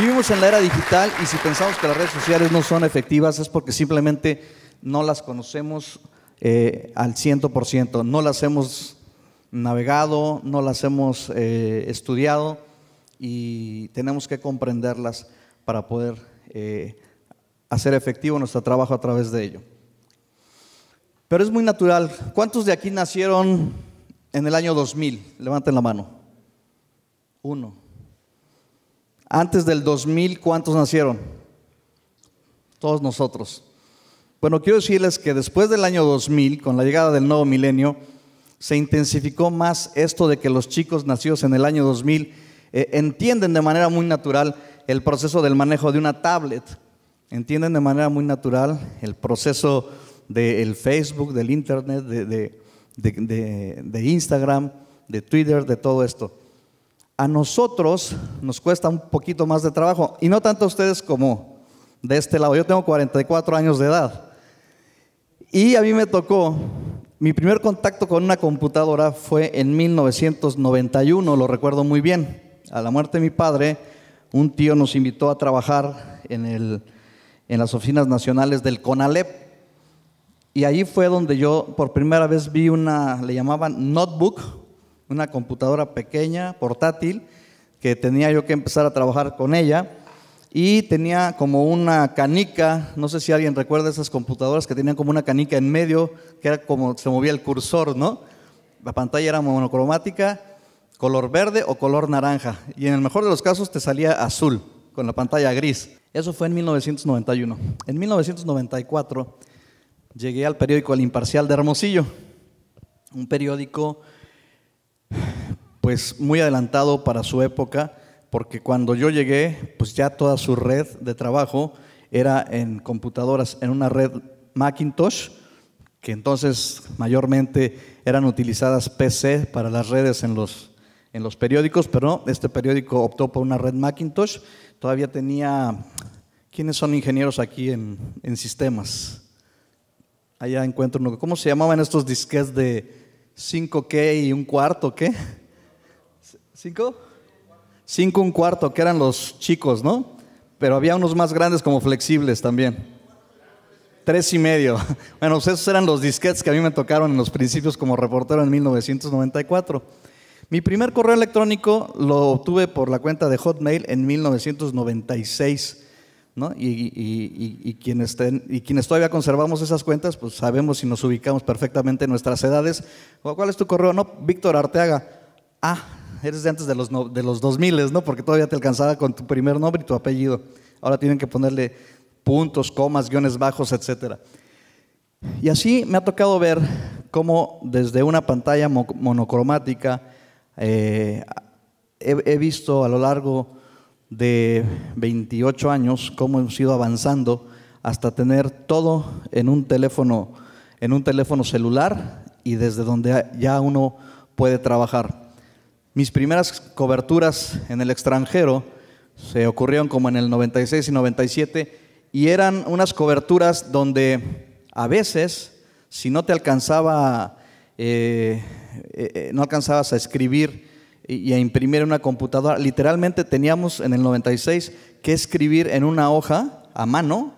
Vivimos en la era digital y si pensamos que las redes sociales no son efectivas es porque simplemente no las conocemos eh, al 100%, no las hemos navegado, no las hemos eh, estudiado y tenemos que comprenderlas para poder eh, hacer efectivo nuestro trabajo a través de ello. Pero es muy natural. ¿Cuántos de aquí nacieron en el año 2000? Levanten la mano. Uno. Antes del 2000, ¿cuántos nacieron? Todos nosotros. Bueno, quiero decirles que después del año 2000, con la llegada del nuevo milenio, se intensificó más esto de que los chicos nacidos en el año 2000 eh, entienden de manera muy natural el proceso del manejo de una tablet, entienden de manera muy natural el proceso del Facebook, del Internet, de Instagram, de Twitter, de todo esto a nosotros nos cuesta un poquito más de trabajo, y no tanto a ustedes como de este lado. Yo tengo 44 años de edad, y a mí me tocó, mi primer contacto con una computadora fue en 1991, lo recuerdo muy bien. A la muerte de mi padre, un tío nos invitó a trabajar en, en las oficinas nacionales del CONALEP, y ahí fue donde yo por primera vez vi una, le llamaban notebook, una computadora pequeña, portátil, que tenía yo que empezar a trabajar con ella. Y tenía como una canica, no sé si alguien recuerda esas computadoras que tenían como una canica en medio, que era como se movía el cursor, ¿no? La pantalla era monocromática, color verde o color naranja. Y en el mejor de los casos te salía azul, con la pantalla gris. Eso fue en 1991. En 1994 llegué al periódico El Imparcial de Hermosillo, un periódico pues muy adelantado para su época, porque cuando yo llegué, pues ya toda su red de trabajo era en computadoras, en una red Macintosh, que entonces mayormente eran utilizadas PC para las redes en los, en los periódicos, pero este periódico optó por una red Macintosh, todavía tenía... ¿Quiénes son ingenieros aquí en, en sistemas? Allá encuentro uno. ¿Cómo se llamaban estos disques de, 5 qué y un cuarto, ¿qué? ¿Cinco? Cinco, un cuarto, que eran los chicos, ¿no? Pero había unos más grandes como flexibles también. Tres y medio. Bueno, pues esos eran los disquetes que a mí me tocaron en los principios como reportero en 1994. Mi primer correo electrónico lo obtuve por la cuenta de Hotmail en 1996. Y, y, quienes todavía conservamos esas cuentas, pues sabemos si nos ubicamos perfectamente en nuestras edades. ¿Cuál es tu correo? No, Víctor Arteaga. Ah, eres de antes de los, de los 2000, ¿no? Porque todavía te alcanzaba con tu primer nombre y tu apellido. Ahora tienen que ponerle puntos, comas, guiones bajos, etc. Y así me ha tocado ver cómo desde una pantalla monocromática eh, he visto a lo largo de 28 años, cómo hemos ido avanzando hasta tener todo en un teléfono, en un teléfono celular y desde donde ya uno puede trabajar. Mis primeras coberturas en el extranjero se ocurrieron como en el 96 y 97 y eran unas coberturas donde a veces, si no te alcanzaba, eh, eh, eh, no alcanzabas a escribir y a imprimir en una computadora. Literalmente teníamos en el 96 que escribir en una hoja a mano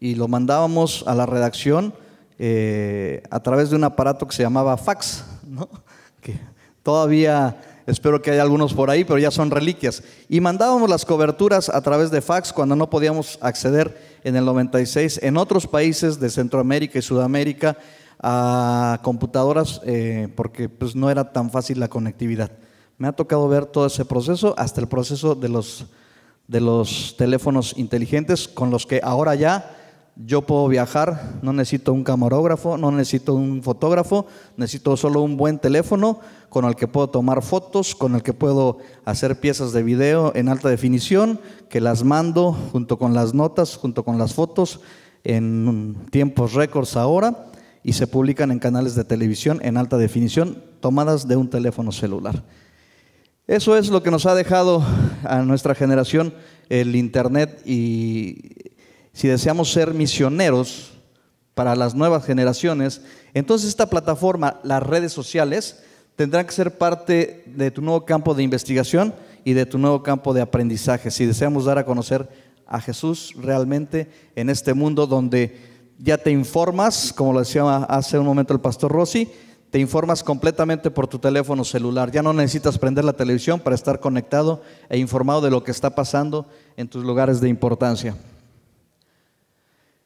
y lo mandábamos a la redacción eh, a través de un aparato que se llamaba fax, que todavía espero que haya algunos por ahí, pero ya son reliquias. Y mandábamos las coberturas a través de fax cuando no podíamos acceder en el 96 en otros países de Centroamérica y Sudamérica a computadoras eh, porque pues, no era tan fácil la conectividad. Me ha tocado ver todo ese proceso, hasta el proceso de los, teléfonos inteligentes con los que ahora ya yo puedo viajar, no necesito un camarógrafo, no necesito un fotógrafo, necesito solo un buen teléfono con el que puedo tomar fotos, con el que puedo hacer piezas de video en alta definición, que las mando junto con las notas, junto con las fotos, en tiempos récords ahora, y se publican en canales de televisión en alta definición, tomadas de un teléfono celular. Eso es lo que nos ha dejado a nuestra generación el Internet y si deseamos ser misioneros para las nuevas generaciones, entonces esta plataforma, las redes sociales, tendrán que ser parte de tu nuevo campo de investigación y de tu nuevo campo de aprendizaje, si deseamos dar a conocer a Jesús realmente en este mundo donde ya te informas, como lo decía hace un momento el pastor Rossi, te informas completamente por tu teléfono celular. Ya no necesitas prender la televisión para estar conectado e informado de lo que está pasando en tus lugares de importancia.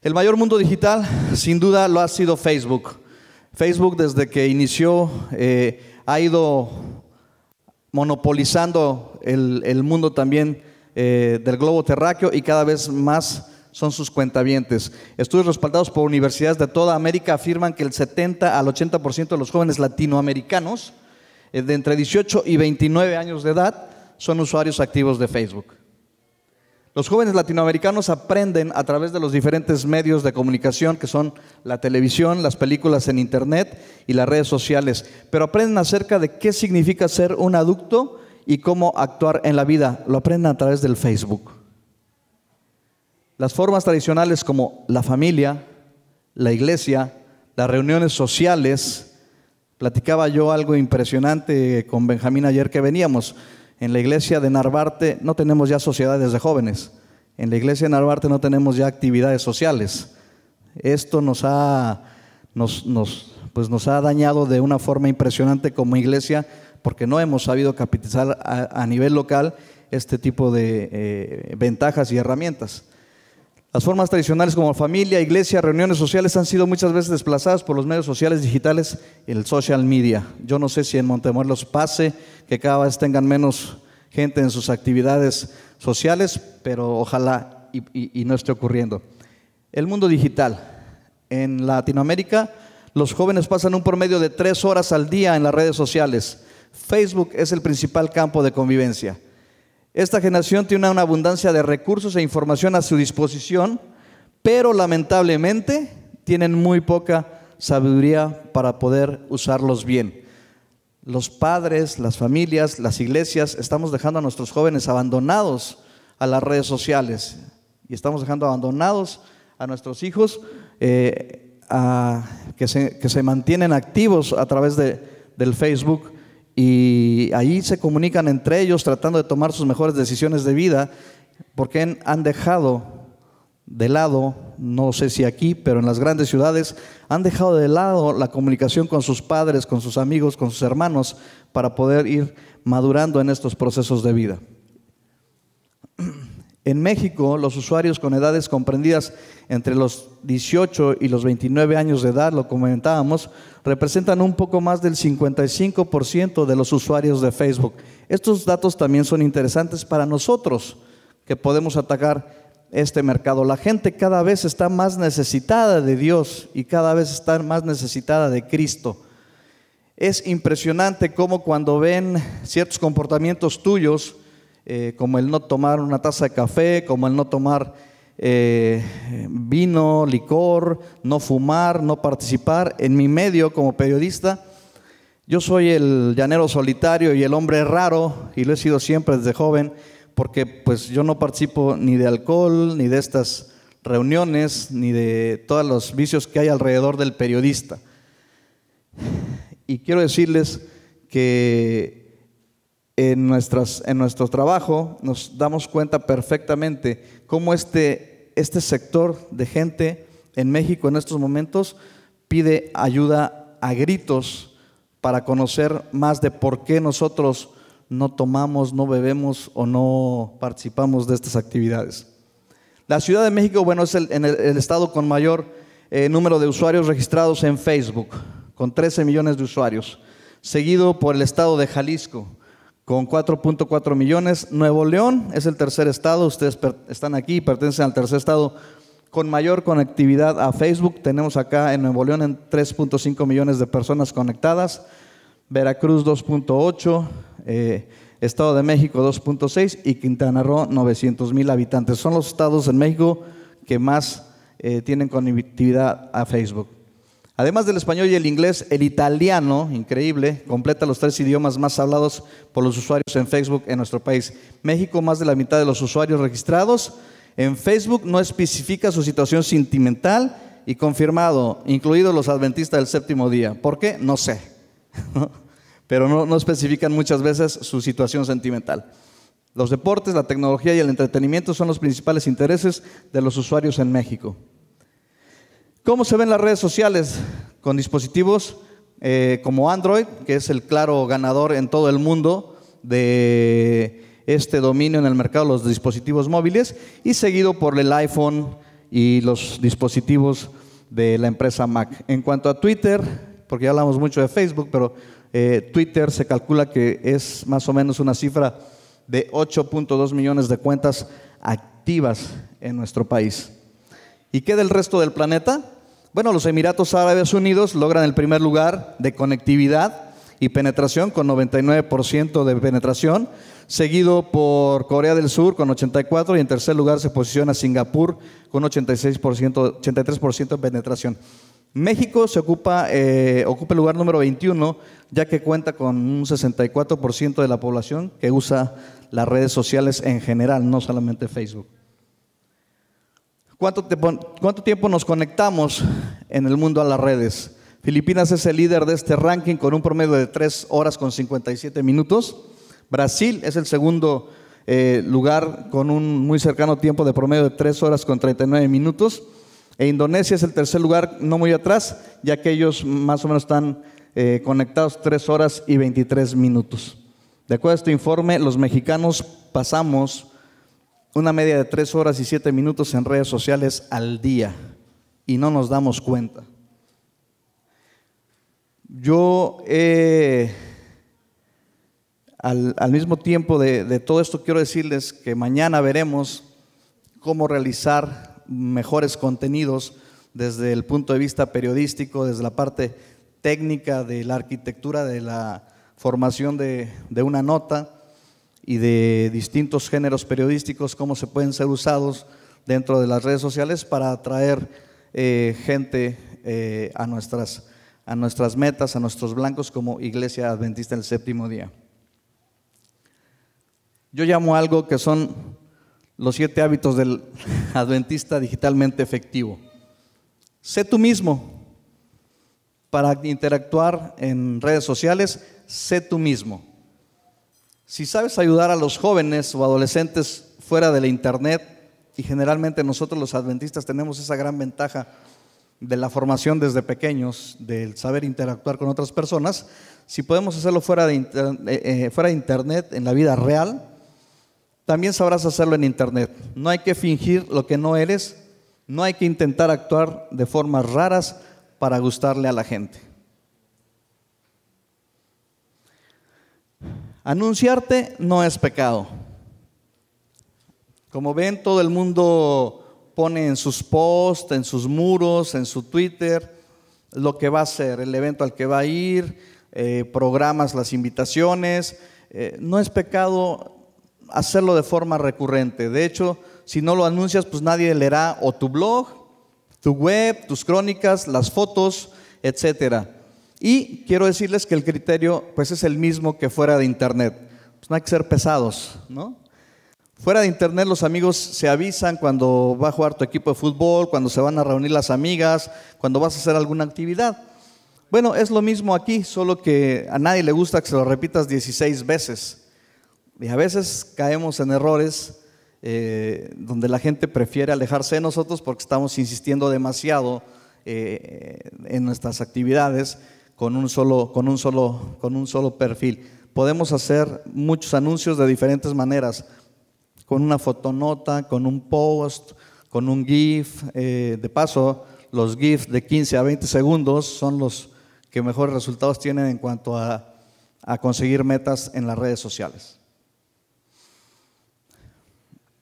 El mayor mundo digital, sin duda, lo ha sido Facebook. Facebook desde que inició eh, ha ido monopolizando el, mundo también eh, del globo terráqueo y cada vez más son sus cuentavientes. Estudios respaldados por universidades de toda América afirman que el 70 al 80% de los jóvenes latinoamericanos eh, de entre 18 y 29 años de edad son usuarios activos de Facebook. Los jóvenes latinoamericanos aprenden a través de los diferentes medios de comunicación que son la televisión, las películas en internet y las redes sociales, pero aprenden acerca de qué significa ser un adulto y cómo actuar en la vida. Lo aprenden a través del Facebook. Las formas tradicionales como la familia, la iglesia, las reuniones sociales. Platicaba yo algo impresionante con Benjamín ayer que veníamos. En la iglesia de Narvarte no tenemos ya sociedades de jóvenes. En la iglesia de Narvarte no tenemos ya actividades sociales. Esto nos ha, pues dañado de una forma impresionante como iglesia porque no hemos sabido capitalizar a, nivel local este tipo de eh, ventajas y herramientas. Las formas tradicionales como familia, iglesia, reuniones sociales han sido muchas veces desplazadas por los medios sociales digitales y el social media. Yo no sé si en Montemorelos pase que cada vez tengan menos gente en sus actividades sociales, pero ojalá y, y no esté ocurriendo. El mundo digital. En Latinoamérica, los jóvenes pasan un promedio de tres horas al día en las redes sociales. Facebook es el principal campo de convivencia. Esta generación tiene una abundancia de recursos e información a su disposición, pero lamentablemente tienen muy poca sabiduría para poder usarlos bien. Los padres, las familias, las iglesias, estamos dejando a nuestros jóvenes abandonados a las redes sociales y estamos dejando abandonados a nuestros hijos eh, que, se, mantienen activos a través de, del Facebook y ahí se comunican entre ellos tratando de tomar sus mejores decisiones de vida, porque han dejado de lado, no sé si aquí, pero en las grandes ciudades, han dejado de lado la comunicación con sus padres, con sus amigos, con sus hermanos, para poder ir madurando en estos procesos de vida. En México, los usuarios con edades comprendidas entre los 18 y los 29 años de edad, lo comentábamos, representan un poco más del 55% de los usuarios de Facebook. Estos datos también son interesantes para nosotros, que podemos atacar este mercado. La gente cada vez está más necesitada de Dios y cada vez está más necesitada de Cristo. Es impresionante cómo cuando ven ciertos comportamientos tuyos, eh, como el no tomar una taza de café, como el no tomar eh, vino, licor, no fumar, no participar. En mi medio como periodista, yo soy el llanero solitario y el hombre raro, y lo he sido siempre desde joven, porque pues yo no participo ni de alcohol, ni de estas reuniones, ni de todos los vicios que hay alrededor del periodista. Y quiero decirles que en, nuestras, en nuestro trabajo nos damos cuenta perfectamente cómo este, este, sector de gente en México en estos momentos pide ayuda a gritos para conocer más de por qué nosotros no tomamos, no bebemos o no participamos de estas actividades. La Ciudad de México, bueno, es el, estado con mayor eh, número de usuarios registrados en Facebook, con 13 millones de usuarios, seguido por el estado de Jalisco, con 4.4 millones. Nuevo León es el tercer estado, ustedes están aquí, pertenecen al tercer estado con mayor conectividad a Facebook. Tenemos acá en Nuevo León en 3.5 millones de personas conectadas, Veracruz 2.8, eh, Estado de México 2.6 y Quintana Roo 900 mil habitantes. Son los estados en México que más eh, tienen conectividad a Facebook. Además del español y el inglés, el italiano, increíble, completa los tres idiomas más hablados por los usuarios en Facebook en nuestro país. México, más de la mitad de los usuarios registrados en Facebook no especifica su situación sentimental y confirmado, incluidos los adventistas del séptimo día. ¿Por qué? No sé. Pero no, no especifican muchas veces su situación sentimental. Los deportes, la tecnología y el entretenimiento son los principales intereses de los usuarios en México. ¿Cómo se ven las redes sociales? Con dispositivos eh, como Android, que es el claro ganador en todo el mundo de este dominio en el mercado de los dispositivos móviles, y seguido por el iPhone y los dispositivos de la empresa Mac. En cuanto a Twitter, porque ya hablamos mucho de Facebook, pero eh, Twitter se calcula que es más o menos una cifra de 8.2 millones de cuentas activas en nuestro país. ¿Y qué del resto del planeta? Bueno, los Emiratos Árabes Unidos logran el primer lugar de conectividad y penetración con 99% de penetración, seguido por Corea del Sur con 84 y en tercer lugar se posiciona Singapur con 86%, 83% de penetración. México se ocupa, eh, ocupa el lugar número 21, ya que cuenta con un 64% de la población que usa las redes sociales en general, no solamente Facebook. ¿Cuánto, tiempo nos conectamos en el mundo a las redes? Filipinas es el líder de este ranking con un promedio de 3 horas con 57 minutos. Brasil es el segundo eh, lugar con un muy cercano tiempo de promedio de 3 horas con 39 minutos. E Indonesia es el tercer lugar, no muy atrás, ya que ellos más o menos están eh, conectados 3 horas y 23 minutos. De acuerdo a este informe, los mexicanos pasamos una media de tres horas y siete minutos en redes sociales al día y no nos damos cuenta. Yo al, mismo tiempo de, todo esto quiero decirles que mañana veremos cómo realizar mejores contenidos desde el punto de vista periodístico, desde la parte técnica de la arquitectura, de la formación de una nota y de distintos géneros periodísticos, cómo se pueden ser usados dentro de las redes sociales para atraer eh, gente eh, a, nuestras, a nuestras metas, a nuestros blancos como Iglesia Adventista del Séptimo Día. Yo llamo algo que son los siete hábitos del adventista digitalmente efectivo. Sé tú mismo. Para interactuar en redes sociales, sé tú mismo. Si sabes ayudar a los jóvenes o adolescentes fuera la Internet, y generalmente nosotros los adventistas tenemos esa gran ventaja de la formación desde pequeños, del saber interactuar con otras personas, si podemos hacerlo fuera de, eh, eh, fuera de Internet, en la vida real, también sabrás hacerlo en Internet. No hay que fingir lo que no eres, no hay que intentar actuar de formas raras para gustarle a la gente. Anunciarte no es pecado. Como ven, todo el mundo pone en sus posts, en sus muros, en su Twitter, lo que va a hacer, el evento al que va a ir, eh, programas, las invitaciones. Eh, no es pecado hacerlo de forma recurrente. De hecho, si no lo anuncias, pues nadie leerá o tu blog, tu web, tus crónicas, las fotos, etcétera. Y quiero decirles que el criterio pues es el mismo que fuera de internet. Pues, no hay que ser pesados, ¿no? Fuera de internet los amigos se avisan cuando va a jugar tu equipo de fútbol, cuando se van a reunir las amigas, cuando vas a hacer alguna actividad. Bueno, es lo mismo aquí, solo que a nadie le gusta que se lo repitas 16 veces. Y a veces caemos en errores eh, donde la gente prefiere alejarse de nosotros porque estamos insistiendo demasiado eh, en nuestras actividades con un solo, con un solo, con un solo perfil. Podemos hacer muchos anuncios de diferentes maneras, con una fotonota, con un post, con un GIF. Eh, de paso, los GIFs de 15 a 20 segundos son los que mejores resultados tienen en cuanto a, a conseguir metas en las redes sociales.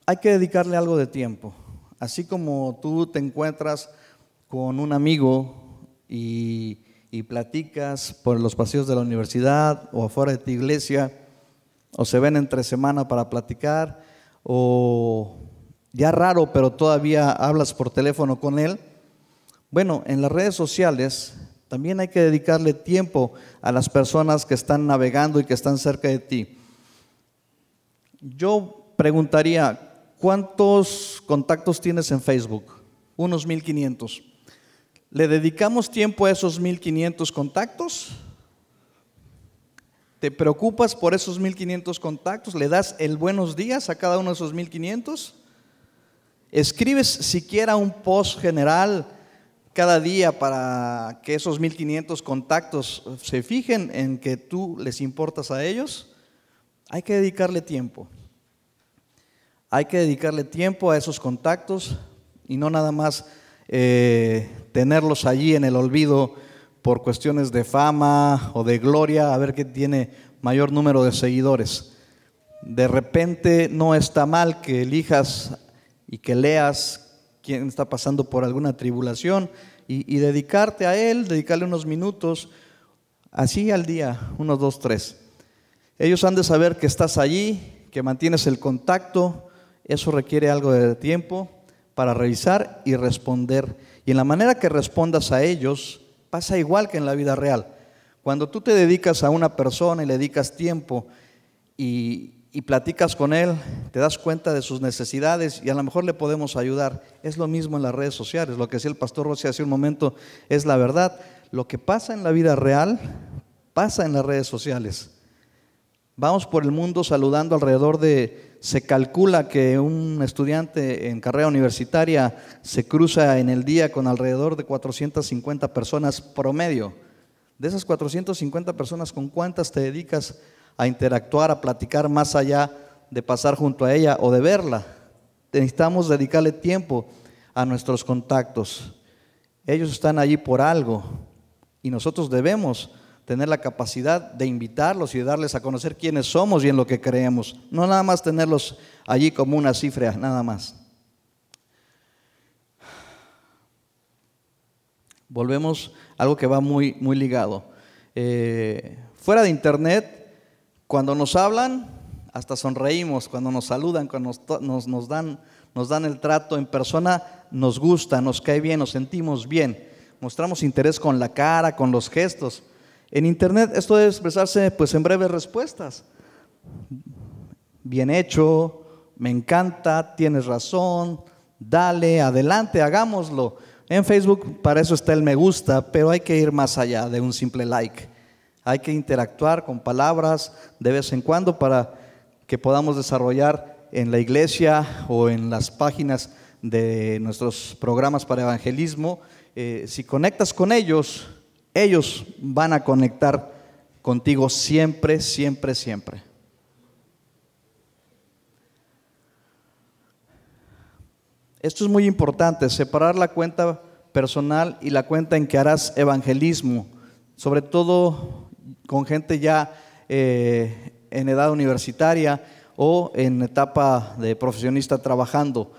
Hay que dedicarle algo de tiempo. Así como tú te encuentras con un amigo y y platicas por los pasillos de la universidad o afuera de tu iglesia, o se ven entre semana para platicar, o ya raro, pero todavía hablas por teléfono con él. Bueno, en las redes sociales también hay que dedicarle tiempo a las personas que están navegando y que están cerca de ti. Yo preguntaría, ¿cuántos contactos tienes en Facebook? Unos 1500. ¿Le dedicamos tiempo a esos 1500 contactos? ¿Te preocupas por esos 1500 contactos? ¿Le das el buenos días a cada uno de esos 1500? ¿Escribes siquiera un post general cada día para que esos 1500 contactos se fijen en que tú les importas a ellos? Hay que dedicarle tiempo. Hay que dedicarle tiempo a esos contactos y no nada más eh, tenerlos allí en el olvido por cuestiones de fama o de gloria, a ver qué tiene mayor número de seguidores. De repente no está mal que elijas y que leas quién está pasando por alguna tribulación y, y dedicarte a él, dedicarle unos minutos, así al día, unos dos, tres. Ellos han de saber que estás allí, que mantienes el contacto, eso requiere algo de tiempo para revisar y responder. Y en la manera que respondas a ellos, pasa igual que en la vida real. Cuando tú te dedicas a una persona y le dedicas tiempo y, platicas con él, te das cuenta de sus necesidades y a lo mejor le podemos ayudar. Es lo mismo en las redes sociales. Lo que decía el pastor Rossi hace un momento es la verdad. Lo que pasa en la vida real pasa en las redes sociales. Vamos por el mundo saludando alrededor de, se calcula que un estudiante en carrera universitaria se cruza en el día con alrededor de 450 personas promedio. De esas 450 personas, ¿con cuántas te dedicas a interactuar, a platicar más allá de pasar junto a ella o de verla? Necesitamos dedicarle tiempo a nuestros contactos. Ellos están allí por algo y nosotros debemos tener la capacidad de invitarlos y de darles a conocer quiénes somos y en lo que creemos. No nada más tenerlos allí como una cifra, nada más. Volvemos a algo que va muy, muy ligado. Eh, fuera de internet, cuando nos hablan, hasta sonreímos, cuando nos saludan, cuando nos, dan, nos dan el trato en persona, nos gusta, nos cae bien, nos sentimos bien. Mostramos interés con la cara, con los gestos. En Internet esto debe expresarse pues en breves respuestas. Bien hecho, me encanta, tienes razón, dale, adelante, hagámoslo. En Facebook para eso está el me gusta, pero hay que ir más allá de un simple like. Hay que interactuar con palabras de vez en cuando para que podamos desarrollar en la iglesia o en las páginas de nuestros programas para evangelismo. Eh, si conectas con ellos, ellos van a conectar contigo siempre, siempre, siempre. Esto es muy importante, separar la cuenta personal y la cuenta en que harás evangelismo, sobre todo con gente ya eh, en edad universitaria o en etapa de profesionista trabajando.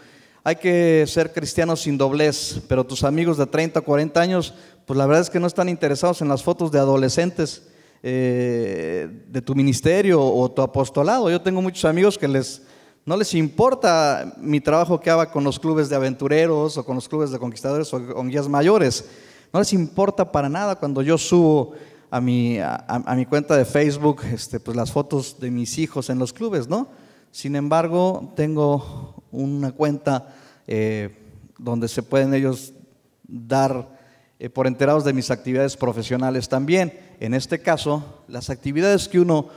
Hay que ser cristiano sin doblez, pero tus amigos de 30 o 40 años pues la verdad es que no están interesados en las fotos de adolescentes eh, de tu ministerio o tu apostolado. Yo tengo muchos amigos que les, no les importa mi trabajo que haga con los clubes de aventureros o con los clubes de conquistadores o con guías mayores. No les importa para nada cuando yo subo a mi, mi cuenta de Facebook este, pues las fotos de mis hijos en los clubes, ¿no? Sin embargo, tengo una cuenta eh, donde se pueden ellos dar eh, por enterados de mis actividades profesionales también. En este caso, las actividades que uno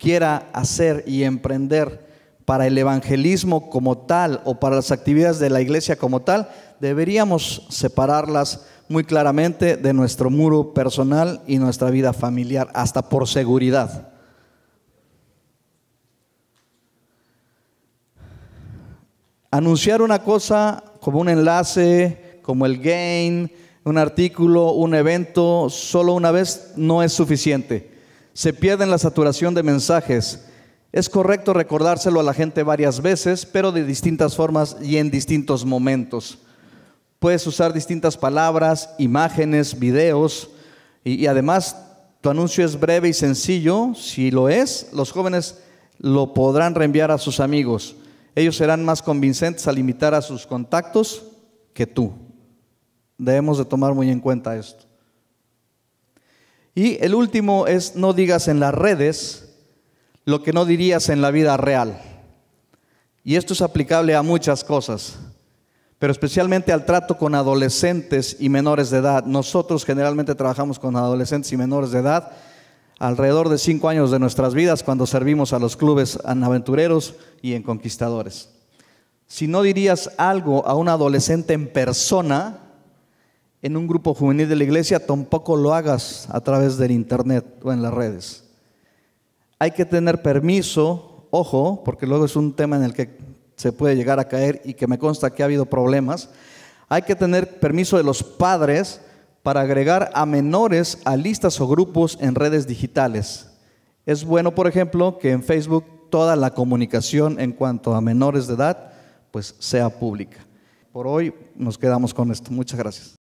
quiera hacer y emprender para el evangelismo como tal o para las actividades de la iglesia como tal, deberíamos separarlas muy claramente de nuestro muro personal y nuestra vida familiar, hasta por seguridad. Anunciar una cosa como un enlace, como el gain, un artículo, un evento, solo una vez no es suficiente. Se pierde en la saturación de mensajes. Es correcto recordárselo a la gente varias veces, pero de distintas formas y en distintos momentos. Puedes usar distintas palabras, imágenes, videos y, además tu anuncio es breve y sencillo. Si lo es, los jóvenes lo podrán reenviar a sus amigos. Ellos serán más convincentes al limitar a sus contactos que tú. Debemos de tomar muy en cuenta esto. Y el último es no digas en las redes lo que no dirías en la vida real. Y esto es aplicable a muchas cosas, pero especialmente al trato con adolescentes y menores de edad. Nosotros generalmente trabajamos con adolescentes y menores de edad alrededor de cinco años de nuestras vidas cuando servimos a los clubes en aventureros y en conquistadores. Si no dirías algo a un adolescente en persona, en un grupo juvenil de la iglesia, tampoco lo hagas a través del internet o en las redes. Hay que tener permiso, ojo, porque luego es un tema en el que se puede llegar a caer y que me consta que ha habido problemas. Hay que tener permiso de los padres para agregar a menores a listas o grupos en redes digitales. Es bueno, por ejemplo, que en Facebook toda la comunicación en cuanto a menores de edad pues sea pública. Por hoy nos quedamos con esto. Muchas gracias.